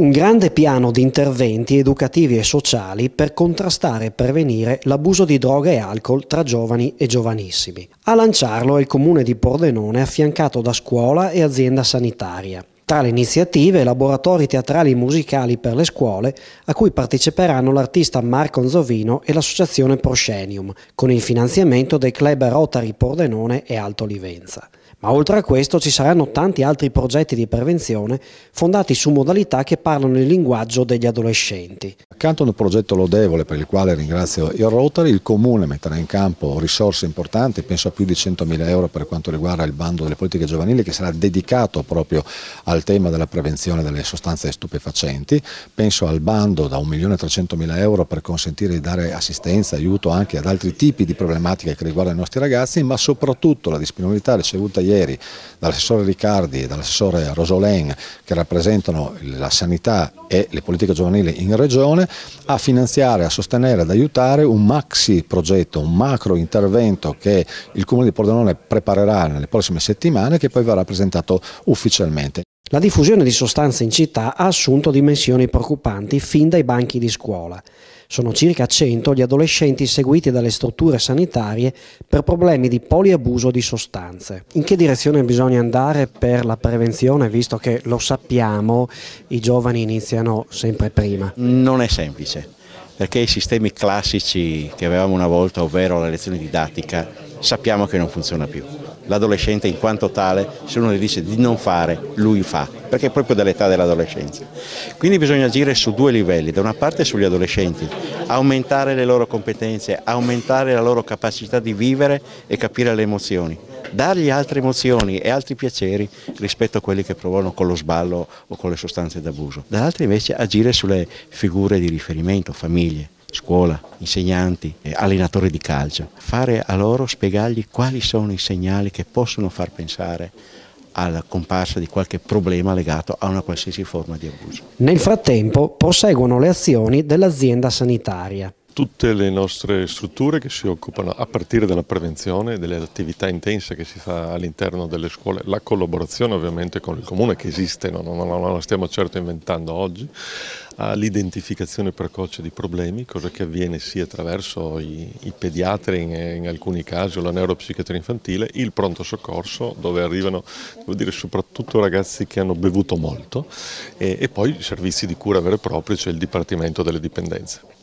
Un grande piano di interventi educativi e sociali per contrastare e prevenire l'abuso di droga e alcol tra giovani e giovanissimi. A lanciarlo è il comune di Pordenone affiancato da scuola e azienda sanitaria. Tra le iniziative, laboratori teatrali musicali per le scuole, a cui parteciperanno l'artista Marco Anzovino e l'associazione Proscenium, con il finanziamento dei club Rotary Pordenone e Alto Livenza. Ma oltre a questo ci saranno tanti altri progetti di prevenzione fondati su modalità che parlano il linguaggio degli adolescenti. Accanto a un progetto lodevole per il quale ringrazio il Rotary, il Comune metterà in campo risorse importanti, penso a più di 100.000 euro per quanto riguarda il bando delle politiche giovanili che sarà dedicato proprio al tema della prevenzione delle sostanze stupefacenti, penso al bando da 1.300.000 euro per consentire di dare assistenza, e aiuto anche ad altri tipi di problematiche che riguardano i nostri ragazzi, ma soprattutto la disponibilità ricevuta presentata ieri dall'assessore Riccardi e dall'assessore Rosolen che rappresentano la sanità e le politiche giovanili in regione a finanziare, a sostenere, ad aiutare un maxi progetto, un macro intervento che il Comune di Pordenone preparerà nelle prossime settimane e che poi verrà presentato ufficialmente. La diffusione di sostanze in città ha assunto dimensioni preoccupanti fin dai banchi di scuola. Sono circa 100 gli adolescenti seguiti dalle strutture sanitarie per problemi di poliabuso di sostanze. In che direzione bisogna andare per la prevenzione, visto che lo sappiamo, i giovani iniziano sempre prima? Non è semplice, perché i sistemi classici che avevamo una volta, ovvero la lezione didattica, sappiamo che non funziona più l'adolescente in quanto tale, se uno gli dice di non fare, lui fa, perché è proprio dall'età dell'adolescenza. Quindi bisogna agire su due livelli, da una parte sugli adolescenti, aumentare le loro competenze, aumentare la loro capacità di vivere e capire le emozioni, dargli altre emozioni e altri piaceri rispetto a quelli che provano con lo sballo o con le sostanze d'abuso. Dall'altra invece agire sulle figure di riferimento, famiglie scuola, insegnanti, allenatori di calcio, fare a loro spiegargli quali sono i segnali che possono far pensare alla comparsa di qualche problema legato a una qualsiasi forma di abuso. Nel frattempo proseguono le azioni dell'azienda sanitaria. Tutte le nostre strutture che si occupano a partire dalla prevenzione, delle attività intense che si fa all'interno delle scuole, la collaborazione ovviamente con il comune che esiste, non, non, non la stiamo certo inventando oggi, all'identificazione ah, precoce di problemi, cosa che avviene sia attraverso i, i pediatri in, in, alcuni casi o la neuropsichiatria infantile, il pronto soccorso dove arrivano dire, soprattutto ragazzi che hanno bevuto molto e, e poi i servizi di cura veri e propri, cioè il Dipartimento delle Dipendenze.